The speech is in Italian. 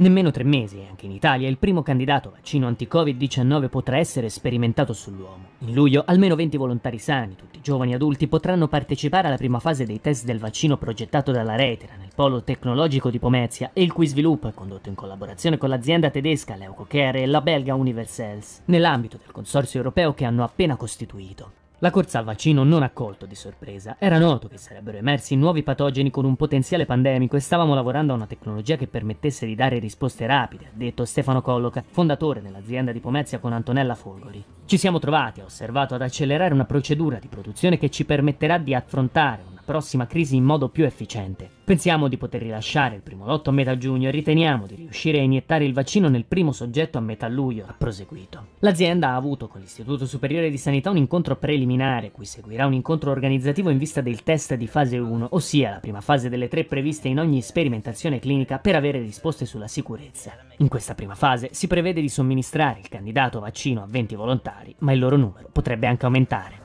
Nemmeno tre mesi, eh, anche in Italia, il primo candidato vaccino anti-Covid-19 potrà essere sperimentato sull'uomo. In luglio, almeno 20 volontari sani, tutti giovani adulti, potranno partecipare alla prima fase dei test del vaccino progettato dalla Retera nel polo tecnologico di Pomezia e il cui sviluppo è condotto in collaborazione con l'azienda tedesca Leucocare e la belga Universels, nell'ambito del consorzio europeo che hanno appena costituito. La corsa al vaccino non ha colto di sorpresa. Era noto che sarebbero emersi nuovi patogeni con un potenziale pandemico e stavamo lavorando a una tecnologia che permettesse di dare risposte rapide, ha detto Stefano Colloca, fondatore dell'azienda di Pomezia con Antonella Folgori. Ci siamo trovati, ha osservato, ad accelerare una procedura di produzione che ci permetterà di affrontare un prossima crisi in modo più efficiente. Pensiamo di poter rilasciare il primo lotto a metà giugno e riteniamo di riuscire a iniettare il vaccino nel primo soggetto a metà luglio, ha proseguito. L'azienda ha avuto con l'Istituto Superiore di Sanità un incontro preliminare, cui seguirà un incontro organizzativo in vista del test di fase 1, ossia la prima fase delle tre previste in ogni sperimentazione clinica per avere risposte sulla sicurezza. In questa prima fase si prevede di somministrare il candidato vaccino a 20 volontari, ma il loro numero potrebbe anche aumentare.